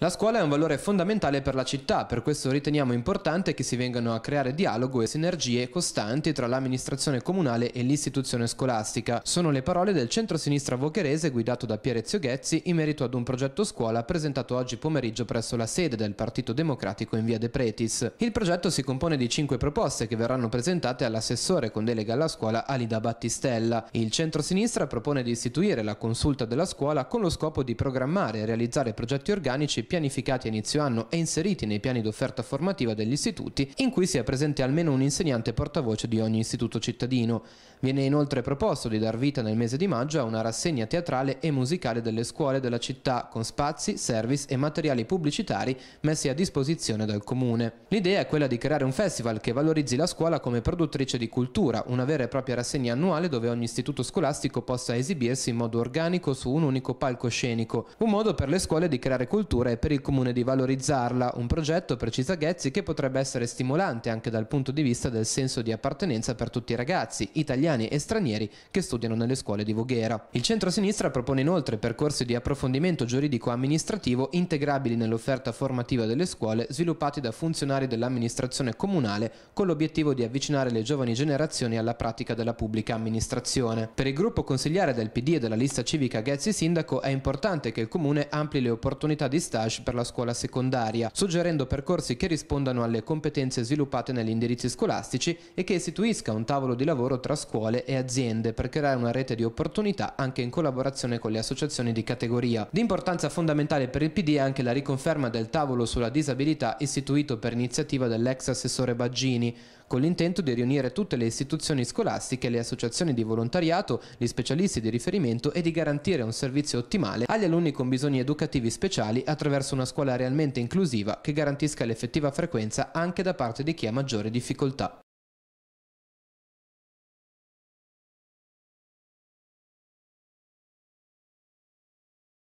La scuola è un valore fondamentale per la città, per questo riteniamo importante che si vengano a creare dialogo e sinergie costanti tra l'amministrazione comunale e l'istituzione scolastica. Sono le parole del centro-sinistra vocherese guidato da Pierezio Ghezzi in merito ad un progetto scuola presentato oggi pomeriggio presso la sede del Partito Democratico in via De Pretis. Il progetto si compone di cinque proposte che verranno presentate all'assessore con delega alla scuola Alida Battistella. Il centro-sinistra propone di istituire la consulta della scuola con lo scopo di programmare e realizzare progetti organici pianificati a inizio anno e inseriti nei piani d'offerta formativa degli istituti, in cui sia presente almeno un insegnante portavoce di ogni istituto cittadino. Viene inoltre proposto di dar vita nel mese di maggio a una rassegna teatrale e musicale delle scuole della città, con spazi, service e materiali pubblicitari messi a disposizione dal comune. L'idea è quella di creare un festival che valorizzi la scuola come produttrice di cultura, una vera e propria rassegna annuale dove ogni istituto scolastico possa esibirsi in modo organico su un unico palcoscenico, un modo per le scuole di creare cultura e per il Comune di valorizzarla, un progetto, precisa Ghezzi, che potrebbe essere stimolante anche dal punto di vista del senso di appartenenza per tutti i ragazzi, italiani e stranieri, che studiano nelle scuole di Voghera. Il centro-sinistra propone inoltre percorsi di approfondimento giuridico-amministrativo integrabili nell'offerta formativa delle scuole sviluppati da funzionari dell'amministrazione comunale con l'obiettivo di avvicinare le giovani generazioni alla pratica della pubblica amministrazione. Per il gruppo consigliare del PD e della lista civica Ghezzi Sindaco è importante che il Comune ampli le opportunità di stare stage per la scuola secondaria, suggerendo percorsi che rispondano alle competenze sviluppate negli indirizzi scolastici e che istituisca un tavolo di lavoro tra scuole e aziende per creare una rete di opportunità anche in collaborazione con le associazioni di categoria. D'importanza fondamentale per il PD è anche la riconferma del tavolo sulla disabilità istituito per iniziativa dell'ex assessore Baggini, con l'intento di riunire tutte le istituzioni scolastiche, le associazioni di volontariato, gli specialisti di riferimento e di garantire un servizio ottimale agli alunni con bisogni educativi speciali attraverso verso una scuola realmente inclusiva che garantisca l'effettiva frequenza anche da parte di chi ha maggiori difficoltà.